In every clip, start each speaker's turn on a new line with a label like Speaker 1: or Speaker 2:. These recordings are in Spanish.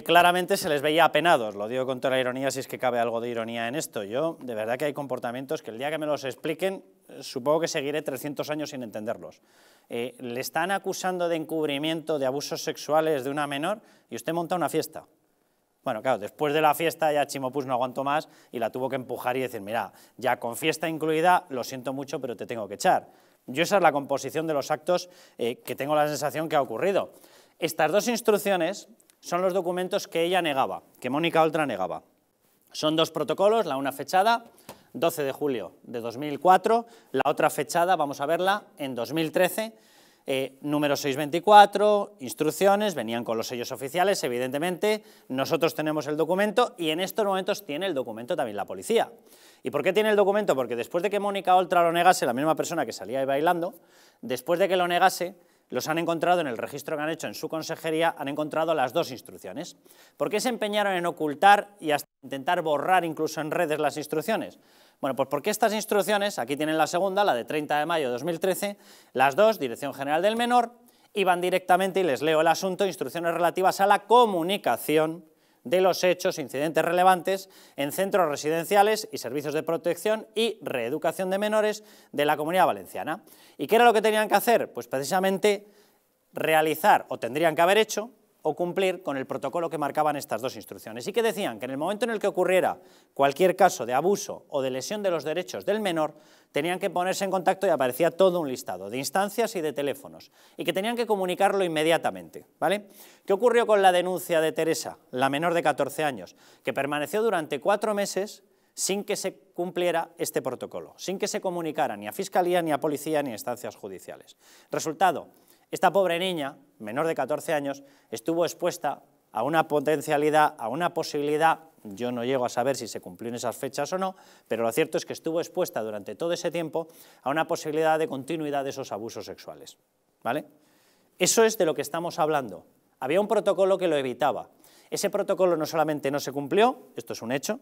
Speaker 1: claramente se les veía apenados, lo digo con toda la ironía si es que cabe algo de ironía en esto. Yo, de verdad que hay comportamientos que el día que me los expliquen, eh, supongo que seguiré 300 años sin entenderlos. Eh, le están acusando de encubrimiento, de abusos sexuales de una menor y usted monta una fiesta. Bueno, claro, después de la fiesta ya Chimopus no aguantó más y la tuvo que empujar y decir, mira, ya con fiesta incluida, lo siento mucho, pero te tengo que echar. Yo esa es la composición de los actos eh, que tengo la sensación que ha ocurrido. Estas dos instrucciones son los documentos que ella negaba, que Mónica Oltra negaba. Son dos protocolos, la una fechada 12 de julio de 2004, la otra fechada, vamos a verla, en 2013, eh, número 624, instrucciones, venían con los sellos oficiales, evidentemente, nosotros tenemos el documento y en estos momentos tiene el documento también la policía. ¿Y por qué tiene el documento? Porque después de que Mónica Oltra lo negase, la misma persona que salía ahí bailando, después de que lo negase, los han encontrado en el registro que han hecho en su consejería, han encontrado las dos instrucciones. ¿Por qué se empeñaron en ocultar y hasta intentar borrar incluso en redes las instrucciones? Bueno, pues porque estas instrucciones, aquí tienen la segunda, la de 30 de mayo de 2013, las dos, Dirección General del Menor, iban directamente, y les leo el asunto, instrucciones relativas a la comunicación de los hechos, incidentes relevantes en centros residenciales y servicios de protección y reeducación de menores de la Comunidad Valenciana. ¿Y qué era lo que tenían que hacer? Pues precisamente realizar, o tendrían que haber hecho, o cumplir con el protocolo que marcaban estas dos instrucciones y que decían que en el momento en el que ocurriera cualquier caso de abuso o de lesión de los derechos del menor, tenían que ponerse en contacto y aparecía todo un listado de instancias y de teléfonos y que tenían que comunicarlo inmediatamente. ¿vale? ¿Qué ocurrió con la denuncia de Teresa, la menor de 14 años, que permaneció durante cuatro meses sin que se cumpliera este protocolo, sin que se comunicara ni a Fiscalía, ni a Policía, ni a instancias judiciales? Resultado, esta pobre niña, menor de 14 años, estuvo expuesta a una potencialidad, a una posibilidad, yo no llego a saber si se cumplió en esas fechas o no, pero lo cierto es que estuvo expuesta durante todo ese tiempo a una posibilidad de continuidad de esos abusos sexuales. ¿vale? Eso es de lo que estamos hablando. Había un protocolo que lo evitaba. Ese protocolo no solamente no se cumplió, esto es un hecho,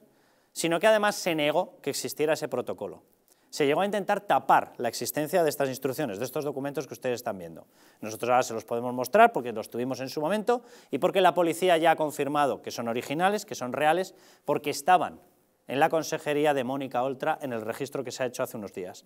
Speaker 1: sino que además se negó que existiera ese protocolo se llegó a intentar tapar la existencia de estas instrucciones, de estos documentos que ustedes están viendo. Nosotros ahora se los podemos mostrar porque los tuvimos en su momento y porque la policía ya ha confirmado que son originales, que son reales, porque estaban en la consejería de Mónica Oltra en el registro que se ha hecho hace unos días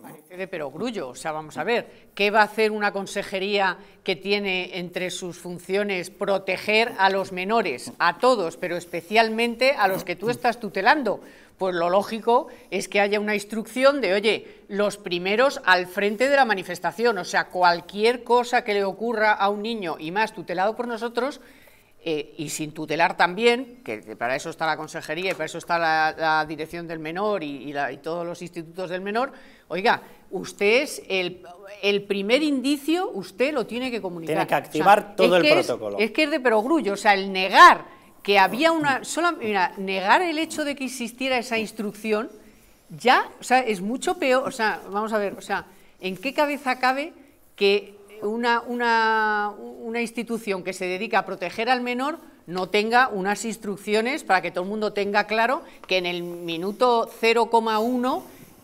Speaker 2: parece de perogrullo. O sea, vamos a ver, ¿qué va a hacer una consejería que tiene entre sus funciones proteger a los menores, a todos, pero especialmente a los que tú estás tutelando? Pues lo lógico es que haya una instrucción de, oye, los primeros al frente de la manifestación. O sea, cualquier cosa que le ocurra a un niño, y más tutelado por nosotros, eh, y sin tutelar también, que, para eso está la consejería y para eso está la, dirección del menor y, todos los institutos del menor, oiga, usted es el, primer indicio, usted lo tiene que comunicar. Tiene que activar todo el protocolo. Es, que es de perogrullo, o sea, el negar que había una... Sola, mira, negar el hecho de que existiera esa instrucción ya, o sea, es mucho peor, o sea, vamos a ver, o sea, ¿en qué cabeza cabe que una, una, una institución que se dedica a proteger al menor no tenga unas instrucciones para que todo el mundo tenga claro que en el minuto 0,1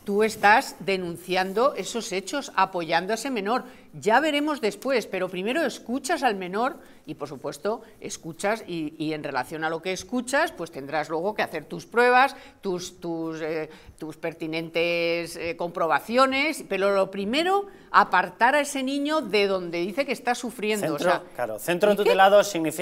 Speaker 2: tú estás denunciando esos hechos, apoyando a ese menor. Ya veremos después, pero primero escuchas al menor y, por supuesto, escuchas y, en relación a lo que escuchas, pues tendrás luego que hacer tus pruebas, tus, tus, eh, pertinentes eh, comprobaciones, pero lo primero, apartar a ese niño de donde dice que está sufriendo. Centro, o sea, claro, centro
Speaker 1: significa...